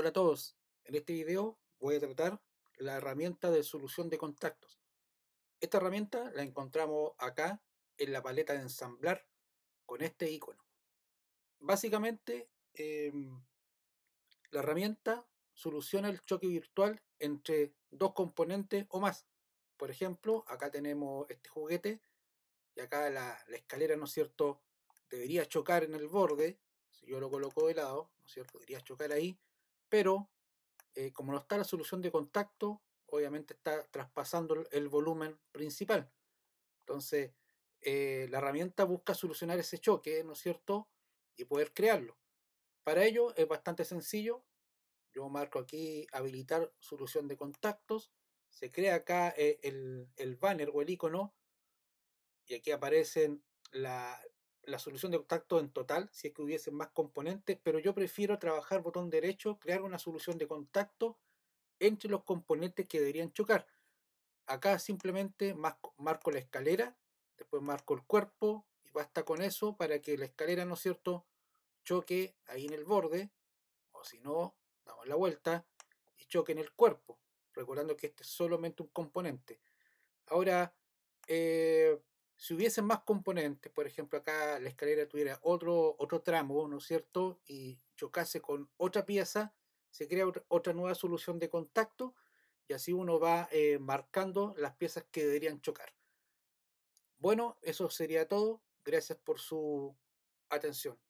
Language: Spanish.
Hola a todos, en este video voy a tratar la herramienta de solución de contactos. Esta herramienta la encontramos acá en la paleta de ensamblar con este icono. Básicamente, em, la herramienta soluciona el choque virtual entre dos componentes o más. Por ejemplo, acá tenemos este juguete y acá la, la escalera, ¿no es cierto?, debería chocar en el borde. Si yo lo coloco de lado, ¿no es cierto?, debería chocar ahí pero eh, como no está la solución de contacto, obviamente está traspasando el volumen principal. Entonces, eh, la herramienta busca solucionar ese choque, ¿no es cierto? Y poder crearlo. Para ello es bastante sencillo. Yo marco aquí habilitar solución de contactos. Se crea acá eh, el, banner o el icono. Y aquí aparecen la, la solución de contacto en total, si es que hubiesen más componentes, pero yo prefiero trabajar botón derecho, crear una solución de contacto entre los componentes que deberían chocar. Acá simplemente marco la escalera, después marco el cuerpo y basta con eso para que la escalera, ¿no es cierto?, choque ahí en el borde, o si no, damos la vuelta y choque en el cuerpo, recordando que este es solamente un componente. Ahora, eh, si hubiesen más componentes, por ejemplo, acá la escalera tuviera otro, otro tramo, ¿no es cierto? Y chocase con otra pieza, se crea otra nueva solución de contacto y así uno va eh, marcando las piezas que deberían chocar. Bueno, eso sería todo. Gracias por su atención.